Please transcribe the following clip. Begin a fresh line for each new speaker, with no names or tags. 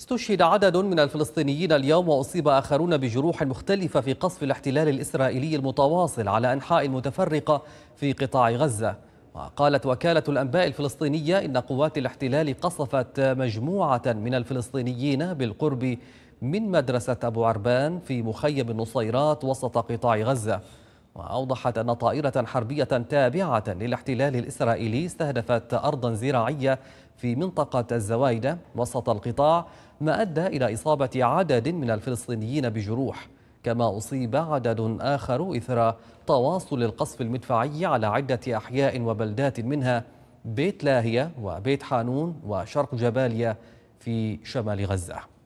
استشهد عدد من الفلسطينيين اليوم واصيب اخرون بجروح مختلفه في قصف الاحتلال الاسرائيلي المتواصل على انحاء متفرقه في قطاع غزه وقالت وكاله الانباء الفلسطينيه ان قوات الاحتلال قصفت مجموعه من الفلسطينيين بالقرب من مدرسه ابو عربان في مخيم النصيرات وسط قطاع غزه وأوضحت أن طائرة حربية تابعة للاحتلال الإسرائيلي استهدفت أرضا زراعية في منطقة الزوايدة وسط القطاع ما أدى إلى إصابة عدد من الفلسطينيين بجروح كما أصيب عدد آخر إثر تواصل القصف المدفعي على عدة أحياء وبلدات منها بيت لاهية وبيت حانون وشرق جباليا في شمال غزة